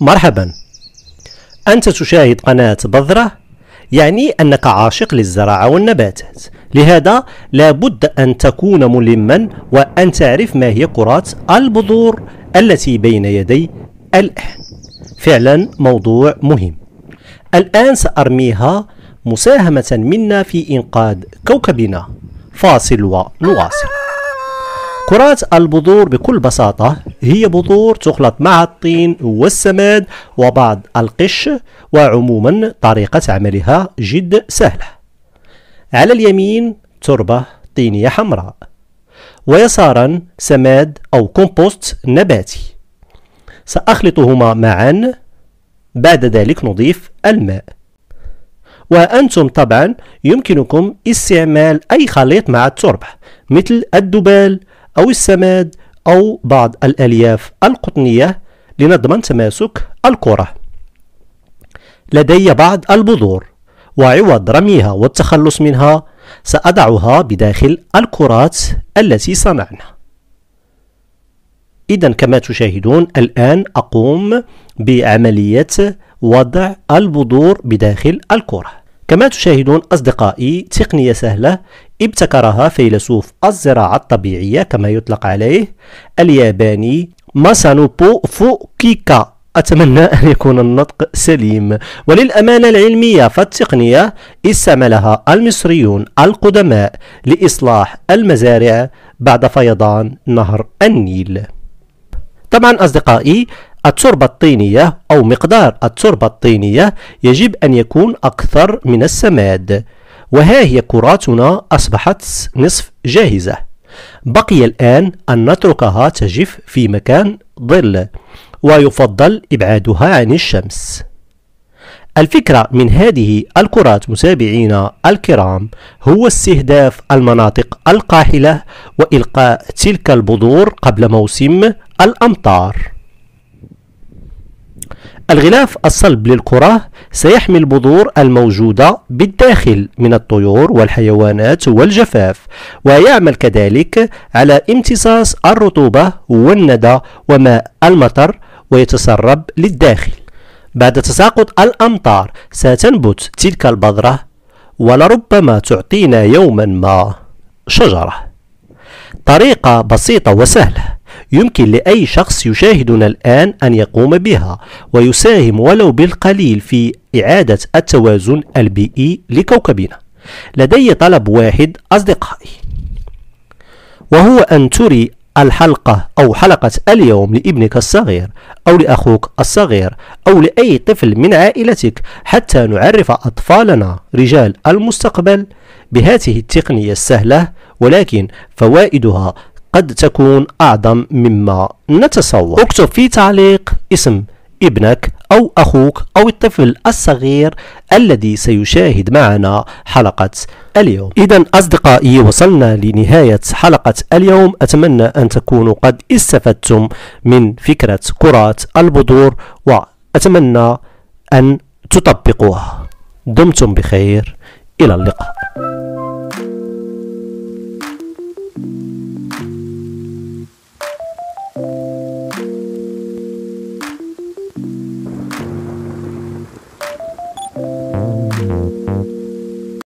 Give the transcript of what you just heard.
مرحبا أنت تشاهد قناة بذرة يعني أنك عاشق للزراعة والنباتات لهذا لابد أن تكون ملما وأن تعرف ما هي كرات البذور التي بين يدي الآن فعلا موضوع مهم الآن سأرميها مساهمة منا في إنقاذ كوكبنا فاصل ونواصل كرات البذور بكل بساطة هي بذور تخلط مع الطين والسماد وبعض القش وعموما طريقة عملها جد سهلة على اليمين تربة طينية حمراء ويسارا سماد أو كومبوست نباتي سأخلطهما معا بعد ذلك نضيف الماء وأنتم طبعا يمكنكم استعمال أي خليط مع التربة مثل الدبال أو السماد أو بعض الألياف القطنية لنضمن تماسك الكرة لدي بعض البذور وعوض رميها والتخلص منها سأضعها بداخل الكرات التي صنعنا إذا كما تشاهدون الآن أقوم بعملية وضع البذور بداخل الكرة كما تشاهدون أصدقائي تقنية سهلة ابتكرها فيلسوف الزراعة الطبيعية كما يطلق عليه الياباني ماسانوبو فوكيكا أتمنى أن يكون النطق سليم وللأمانة العلمية فالتقنية استعملها المصريون القدماء لإصلاح المزارع بعد فيضان نهر النيل طبعا أصدقائي التربة الطينية أو مقدار التربة الطينية يجب أن يكون أكثر من السماد وها هي كراتنا أصبحت نصف جاهزة بقي الآن أن نتركها تجف في مكان ظل ويفضل إبعادها عن الشمس الفكرة من هذه الكرات متابعينا الكرام هو استهداف المناطق القاحلة وإلقاء تلك البذور قبل موسم الأمطار الغلاف الصلب للكرة سيحمي البذور الموجودة بالداخل من الطيور والحيوانات والجفاف ويعمل كذلك على امتصاص الرطوبة والندى وماء المطر ويتسرب للداخل بعد تساقط الأمطار ستنبت تلك البذرة ولربما تعطينا يوما ما شجرة طريقة بسيطة وسهلة يمكن لأي شخص يشاهدنا الآن أن يقوم بها ويساهم ولو بالقليل في إعادة التوازن البيئي لكوكبنا لدي طلب واحد أصدقائي وهو أن تري الحلقة أو حلقة اليوم لابنك الصغير أو لأخوك الصغير أو لأي طفل من عائلتك حتى نعرف أطفالنا رجال المستقبل بهذه التقنية السهلة ولكن فوائدها قد تكون أعظم مما نتصور اكتب في تعليق اسم ابنك أو أخوك أو الطفل الصغير الذي سيشاهد معنا حلقة اليوم إذا أصدقائي وصلنا لنهاية حلقة اليوم أتمنى أن تكونوا قد استفدتم من فكرة كرات البذور وأتمنى أن تطبقوها دمتم بخير إلى اللقاء